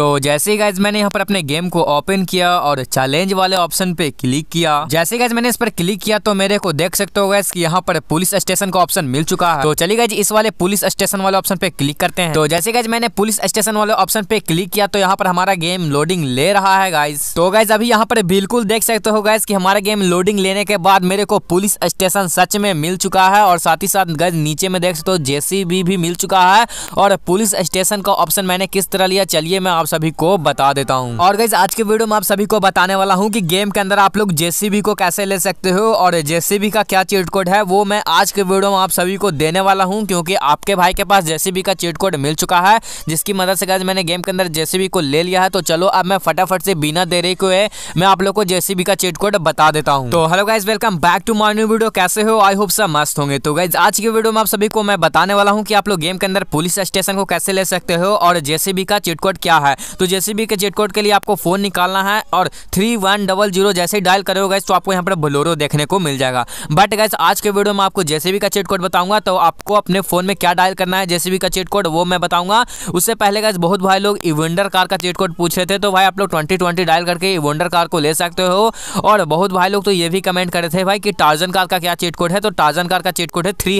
तो जैसे ही गाइज मैंने यहाँ पर अपने गेम को ओपन किया और चैलेंज वाले ऑप्शन पे क्लिक किया जैसे गाइज मैंने इस पर क्लिक किया तो मेरे को देख सकते हो गैस कि यहाँ पर पुलिस स्टेशन का ऑप्शन मिल चुका है तो चलिए गाइज इस वाले पुलिस स्टेशन वाले ऑप्शन पे क्लिक करते हैं तो जैसे गाइज मैंने पुलिस स्टेशन वाले ऑप्शन पे क्लिक किया तो यहाँ पर हमारा गेम लोडिंग ले रहा है गाइज तो गाइज अभी यहाँ पर बिल्कुल देख सकते हो गैस की हमारा गेम लोडिंग लेने के बाद मेरे को पुलिस स्टेशन सच में मिल चुका है और साथ ही साथ गज नीचे में देख सकते हो जेसीबी भी मिल चुका है और पुलिस स्टेशन का ऑप्शन मैंने किस तरह लिया चलिए मैं आप सभी को बता देता हूँ और गैस आज के वीडियो में आप सभी को बताने वाला हूँ की गेम के अंदर आप लोग जेसीबी को कैसे ले सकते हो और जेसीबी का क्या चीट कोड है वो मैं आज के वीडियो में आप सभी को देने वाला हूँ क्योंकि आपके भाई के पास जेसीबी का चीट कोड मिल चुका है जिसकी मदद से गैस मैंने गेम के अंदर जेसीबी को ले लिया है तो चलो अब मैं फटाफट से बिना देरी को हुए मैं आप लोग को जेसीबी का चीट कोड बता देता हूँ तो hello guys welcome back to my new video कैसे हो आई होप सब मस्त होंगे तो गाइज आज की वीडियो में आप सभी को मैं बताने वाला हूँ कि आप लोग गेम के अंदर पुलिस स्टेशन को कैसे ले सकते हो और जेसीबी का चिटकोट क्या है है तो जैसे भी के जेट कोड के लिए आपको फ़ोन निकालना है और थ्री वन डबल जीरो जैसे ही डायल करोगे तो आपको यहाँ पर बोलोरो देखने को मिल जाएगा बट गैस आज के वीडियो में आपको जैसे भी का चेट कोड बताऊंगा तो आपको अपने फ़ोन में क्या डायल करना है जैसे भी का चेट कोड वो मैं बताऊंगा उससे पहले गैस बहुत भाई लोग इवेंडर कार का चेट कोड पूछ रहे थे तो भाई आप लोग ट्वेंटी डायल करके इवेंडर कार को ले सकते हो और बहुत भाई लोग तो ये भी कमेंट करे थे भाई कि टार्जन कार का क्या चेट कोड है तो टार्जन कार का चेट कोड है थ्री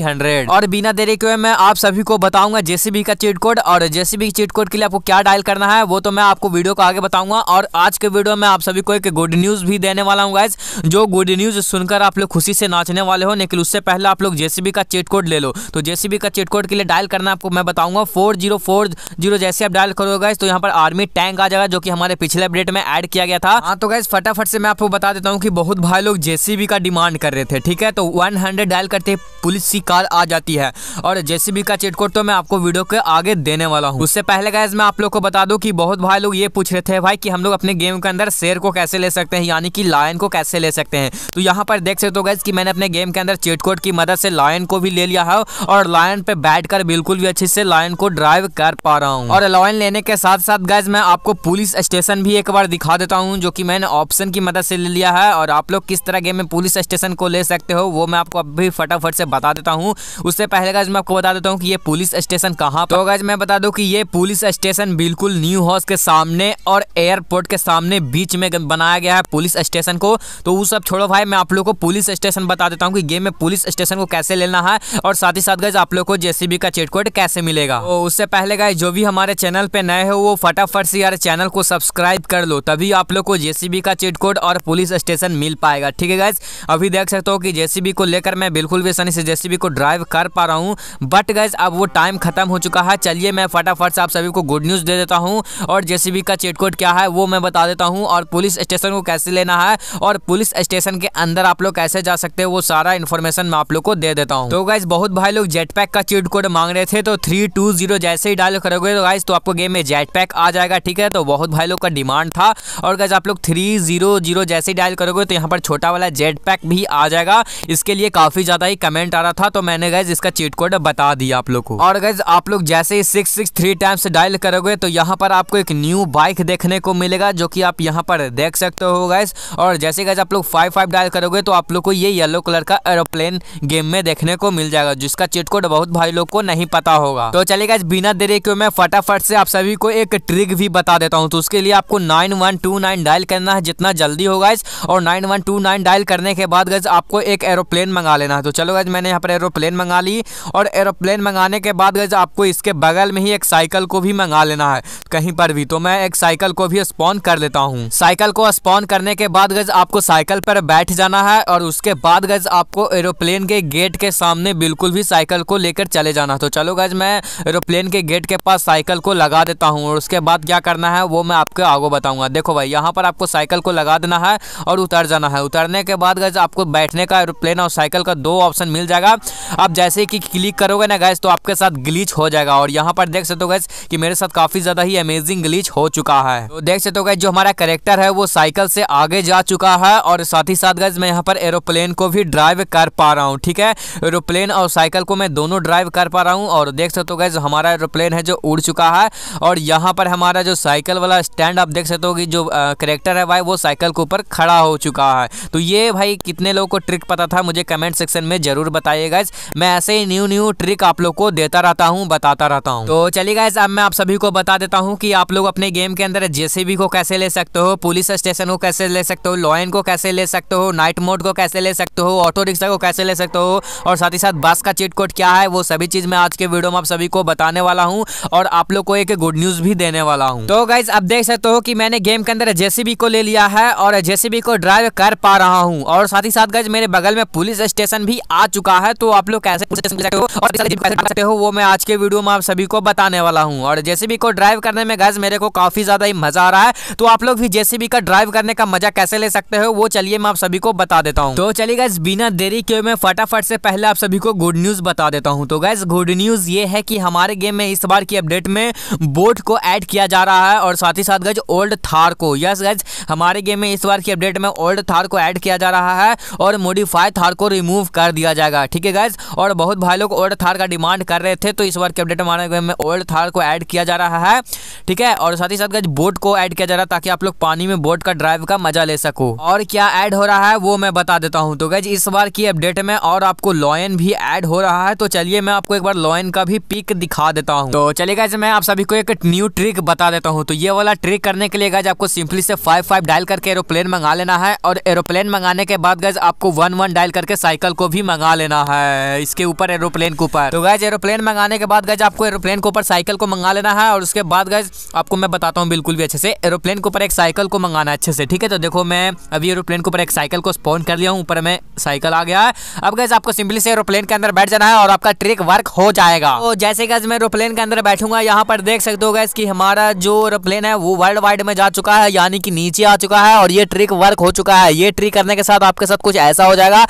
और बिना देरी के मैं आप सभी को बताऊंगा जेसीबी का चेट कोड और जेसीबी चेट कोड के लिए आपको क्या डायल करना है है वो तो मैं आपको वीडियो को आगे बताऊंगा और आज के वीडियो में आप सभी को एक गुड न्यूज़ भी देने वाला हूँ गाइज जो गुड न्यूज़ सुनकर आप लोग खुशी से नाचने वाले हो लेकिन उससे पहले आप लोग जेसीबी का चेट कोड ले लो तो जेसीबी का चेट कोड के लिए डायल करना आपको मैं बताऊंगा फोर जीरो फोर जीरो जैसे आप डायल करोगे गाइज तो यहाँ पर आर्मी टैंक आ जाएगा जो कि हमारे पिछले अपडेट में एड किया गया था हाँ तो गाइज फटाफट से मैं आपको बता देता हूँ कि बहुत भाई लोग जेसीबी का डिमांड कर रहे थे ठीक है तो वन डायल करते पुलिस की कार आ जाती है और जेसीबी का चेट कोड तो मैं आपको वीडियो के आगे देने वाला हूँ उससे पहले गाइज मैं आप लोग को बता दूँ कि कि बहुत भाई लोग ये पूछ रहे थे भाई कि हम लोग अपने गेम के अंदर शेर को कैसे ले सकते हैं यानी कि लायन को कैसे ले सकते हैं तो यहाँ पर देख सकते हो गैस कि मैंने अपने गेम के अंदर चिटकोट की मदद से लायन को भी ले लिया है और लायन पे बैठ कर बिल्कुल भी अच्छे से लायन को ड्राइव कर पा रहा हूँ और लायन लेने के साथ साथ गैस मैं आपको पुलिस स्टेशन भी एक बार दिखा देता हूँ जो कि मैंने ऑप्शन की मदद से ले लिया है और आप लोग किस तरह गेम में पुलिस स्टेशन को ले सकते हो वो मैं आपको अभी फटाफट से बता देता हूँ उससे पहले गैस मैं आपको बता देता हूँ कि ये पुलिस स्टेशन कहाँ तो गैस मैं बता दूँ कि ये पुलिस स्टेशन बिल्कुल न्यू न्यू हाउस के सामने और एयरपोर्ट के सामने बीच में बनाया गया है पुलिस स्टेशन को तो वो सब छोड़ो भाई मैं आप लोग को पुलिस स्टेशन बता देता हूँ कि गेम में पुलिस स्टेशन को कैसे लेना है और साथ ही साथ गए आप लोग को जेसीबी का कोड कैसे मिलेगा तो उससे पहले गए जो भी हमारे चैनल पे नए हो वो फटाफट से यार चैनल को सब्सक्राइब कर लो तभी आप लोग को जेसीबी का चेट कोड और पुलिस स्टेशन मिल पाएगा ठीक है गैस अभी देख सकते हो कि जेसीबी को लेकर मैं बिल्कुल भी आसानी से जेसीबी को ड्राइव कर पा रहा हूँ बट गैस अब वो टाइम खत्म हो चुका है चलिए मैं फटाफट से आप सभी को गुड न्यूज़ दे देता हूँ और जेसीबी का चेट कोड क्या है वो मैं बता देता हूँ और पुलिस स्टेशन को कैसे लेना है और पुलिस स्टेशन के अंदर आप लोग कैसे जा सकते हैं वो सारा इन्फॉर्मेशन मैं आप लोग को दे देता हूँ तो गाइज बहुत भाई लोग जेट पैक का चेट कोड मांग रहे थे तो थ्री टू जीरो जैसे ही डायल करोगे तो गाइज तो आपको गेम में जेट पैक आ जाएगा ठीक है तो बहुत भाई लोग का डिमांड था और गाइज आप लोग थ्री जीरो जीरो जैसे ही डायल करोगे तो यहाँ पर छोटा वाला जेट पैक भी आ जाएगा इसके लिए काफ़ी ज़्यादा ही कमेंट आ रहा था तो मैंने गाइज इसका चीट कोड बता दिया आप लोग को और गाइज आप लोग जैसे ही six six three times dial करोगे तो यहाँ पर आपको एक न्यू बाइक देखने को मिलेगा जो कि आप यहाँ पर देख सकते हो गैस और जैसे गैस आप लोग फाइव फाइव डायल करोगे तो आप लोग को ये येलो कलर का एरोप्लेन गेम में देखने को मिल जाएगा जिसका चिटकोड बहुत भाई लोग को नहीं पता होगा तो चलिए गैस बिना देरी क्यों मैं फटाफट से आप सभी को एक ट्रिक भी बता देता हूँ तो उसके लिए आपको नाइन डायल करना है जितना जल्दी हो गैस और नाइन नाइन डायल करने के बाद गैस आपको एक एरोप्लेन मंगा लेना है तो चलो गैस मैंने यहाँ पर एरोप्लेन मंगा ली और एरोप्लेन मंगाने के बाद गैस आपको इसके बगल में ही एक साइकिल को भी मंगा लेना है कहीं कहीं पर भी तो मैं एक साइकिल को भी स्पॉन कर लेता हूँ साइकिल को स्पॉन करने के बाद गज आपको साइकिल पर बैठ जाना है और उसके बाद गज आपको एरोप्लेन के गेट के सामने बिल्कुल भी साइकिल को लेकर चले जाना तो चलो गज मैं एरोप्लेन के गेट के पास साइकिल को लगा देता हूँ और उसके बाद क्या करना है वो मैं आपको आगे बताऊंगा देखो भाई यहाँ पर आपको साइकिल को लगा देना है और उतर जाना है उतरने के बाद गज आपको बैठने का एरोप्लेन और साइकिल का दो ऑप्शन मिल जाएगा आप जैसे ही क्लिक करोगे ना गैस तो आपके साथ ग्लीच हो जाएगा और यहाँ पर देख सकते हो गैस कि मेरे साथ काफ़ी ज़्यादा ही अमेजिंग अमेजिंग ग्लीच हो चुका है तो देख सकते हो गए जो हमारा करेक्टर है वो साइकिल से आगे जा चुका है और साथ ही साथ गज मैं यहाँ पर एरोप्लेन को भी ड्राइव कर पा रहा हूँ ठीक है एरोप्लेन और साइकिल को मैं दोनों ड्राइव कर पा रहा हूँ और देख सकते हो गए हमारा एरोप्लेन है जो उड़ चुका है और यहाँ पर हमारा जो साइकिल वाला स्टैंड आप देख सकते हो कि जो करेक्टर है भाई वो साइकिल के ऊपर खड़ा हो चुका है तो ये भाई कितने लोगों को ट्रिक पता था मुझे कमेंट सेक्शन में जरूर बताइएगा मैं ऐसे ही न्यू न्यू ट्रिक आप लोग को देता रहता हूँ बताता रहता हूँ तो चलिए गाइज अब मैं आप सभी को बता देता हूँ कि आप लोग अपने गेम के अंदर जेसीबी को कैसे ले सकते हो पुलिस स्टेशन को कैसे ले सकते हो लॉयन को कैसे ले सकते हो नाइट मोड को कैसे ले सकते हो ऑटो रिक्शा को कैसे ले सकते हो और साथ ही साथ बस का चीट कोड क्या है वो सभी चीज़ मैं आज के वीडियो में आप सभी को बताने वाला हूँ और आप लोग को एक गुड न्यूज़ भी देने वाला हूँ तो गाइज आप देख सकते हो कि मैंने गेम के अंदर जेसीबी को ले लिया है और जेसीबी को ड्राइव कर पा रहा हूँ और साथ ही साथ गाइज मेरे बगल में पुलिस स्टेशन भी आ चुका है तो आप लोग कैसे पुलिस स्टेशन हो और कैसे हो वो मैं आज के वीडियो में आप सभी को बताने वाला हूँ और जेसीबी को ड्राइव करने में में गैस मेरे को काफ़ी ज़्यादा ही मज़ा आ रहा है तो आप लोग भी जेसीबी का ड्राइव करने का मज़ा कैसे ले सकते हो वो चलिए मैं आप सभी को बता देता हूँ तो चलिए गैस बिना देरी के मैं फटाफट से पहले आप सभी को गुड न्यूज़ बता देता हूँ तो गैस गुड न्यूज़ ये है कि हमारे गेम में इस बार की अपडेट में बोट को एड किया जा रहा है और साथ ही साथ गज ओल्ड थार को यस गज हमारे गेम में इस बार की अपडेट में ओल्ड थार को एड किया जा रहा है और मोडिफाई थार को रिमूव कर दिया जाएगा ठीक है गैस और बहुत भाई लोग ओल्ड थार का डिमांड कर रहे थे तो इस बार के अपडेट हमारे गेम में ओल्ड थार को ऐड किया जा रहा है ठीक है और साथ ही साथ गज बोट को ऐड किया जा रहा है ताकि आप लोग पानी में बोट का ड्राइव का मजा ले सको और क्या ऐड हो रहा है वो मैं बता देता हूँ तो गज इस बार की अपडेट में और आपको लॉयन भी ऐड हो रहा है तो चलिए मैं आपको एक बार लॉयन का भी पिक दिखा देता हूँ तो चलिए गज मैं आप सभी को एक न्यू ट्रिक बता देता हूँ तो ये वाला ट्रिक करने के लिए गज आपको सिंपली से फाइव फाइव डायल करके एरोप्लेन मंगा लेना है और एरोप्लेन मंगाने के बाद गज आपको वन वन डायल करके साइकिल को भी मंगा लेना है इसके ऊपर एरोप्लेन के ऊपर तो गज एरोप्लेन मंगाने के बाद गज आपको एरोप्लेन के ऊपर साइकिल को मंगा लेना है और उसके बाद गज आपको मैं बताता हूँ बिल्कुल भी अच्छे से एरोप्लेन के ऊपर एक साइकिल को मंगाना अच्छे से ठीक है तो देखो मैं अभी एरोप्लेन के ऊपर एक साइकिल को स्पॉन कर लिया हूँ ऊपर में साइकिल आ गया है अब गैस आपको सिंपली से एरोप्लेन के अंदर बैठ जाना है और आपका ट्रिक वर्क हो जाएगा तो जैसे गैस मैं एरोप्लेन के अंदर बैठूंगा यहाँ पर देख सकते हो गैस की हमारा जो एरोप्लेन है वो वर्ल्ड वाइड में जा चुका है यानी कि नीचे आ चुका है और ये ट्रिक वर्क हो चुका है ये ट्रिक करने के साथ आपके साथ कुछ ऐसा हो जाएगा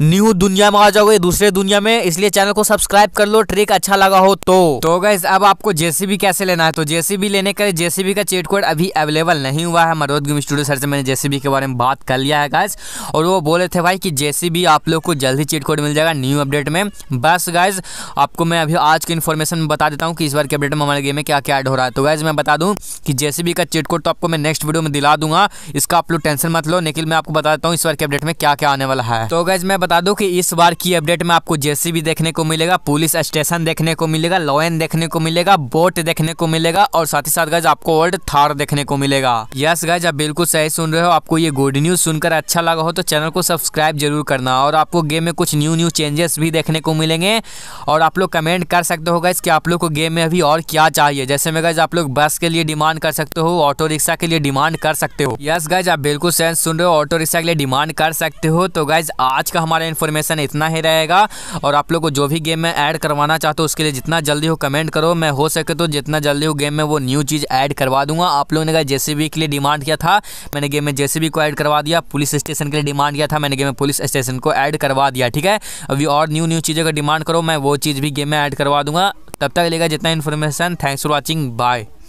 न्यू दुनिया में आ जाओगे दूसरे दुनिया में इसलिए चैनल को सब्सक्राइब कर लो ट्रिक अच्छा लगा हो तो, तो गैस अब आपको जेसीबी कैसे लेना है तो जेसीबी जेसीबी लेने के लिए जेसीबी का चेट कोड अभी अवेलेबल नहीं हुआ है मरोद गुम स्टूडियो सर से मैंने जेसीबी के बारे में बात कर लिया है गाइज और वो बोले थे भाई कि जेसीबी आप लोग को जल्द ही चेट कोड मिल जाएगा न्यू अपडेट में बस गाइज आपको मैं अभी आज की इन्फॉर्मेशन बता देता हूँ कि इस बार के अपडेट में हमारे गेम में क्या क्या ऐड हो रहा है तो गाइज मैं बता दूँ कि जेसीबी का चेट कोड तो आपको मैं नेक्स्ट वीडियो में दिला दूंगा इसका आप लोग टेंशन मत लो निखिल मैं आपको बता देता हूँ इस बार के अपडेट में क्या क्या आने वाला है तो गाइज मैं बता दूँ कि इस बार की अपडेट में आपको जेसीबी देखने को मिलेगा पुलिस स्टेशन देखने को मिलेगा लॉयन देखने को मिलेगा बोट देखने को मिलेगा और और साथ ही साथ गज आपको वर्ड थार देखने को मिलेगा यस गज आप बिल्कुल सही सुन रहे हो आपको ये गुड न्यूज सुनकर अच्छा लगा हो तो चैनल को सब्सक्राइब जरूर करना और आपको गेम में कुछ न्यू न्यू चेंजेस भी देखने को मिलेंगे और आप लोग कमेंट कर सकते हो गज कि आप लोग को गेम में अभी और क्या चाहिए जैसे में गज आप लोग बस के लिए डिमांड कर सकते हो ऑटो रिक्शा के लिए डिमांड कर सकते हो यस गज आप बिल्कुल सही सुन रहे हो ऑटो रिक्शा के लिए डिमांड कर सकते हो तो गज आज का हमारा इन्फॉर्मेशन इतना ही रहेगा और आप लोग को जो भी गेम में ऐड करवाना चाहते हो उसके लिए जितना जल्दी हो कमेंट करो मैं हो सके तो जितना जल्दी हो गेम में वो वो न्यू चीज़ ऐड करवा दूंगा आप लोगों ने कहा जेसीबी के लिए डिमांड किया था मैंने गेम में जेसीबी को ऐड करवा दिया पुलिस स्टेशन के लिए डिमांड किया था मैंने गेम में पुलिस स्टेशन को ऐड करवा दिया ठीक है अभी और न्यू न्यू चीज़ों का डिमांड करो मैं वो चीज़ भी गेम में ऐड करवा दूंगा तब तक लेगा जितना information thanks for watching bye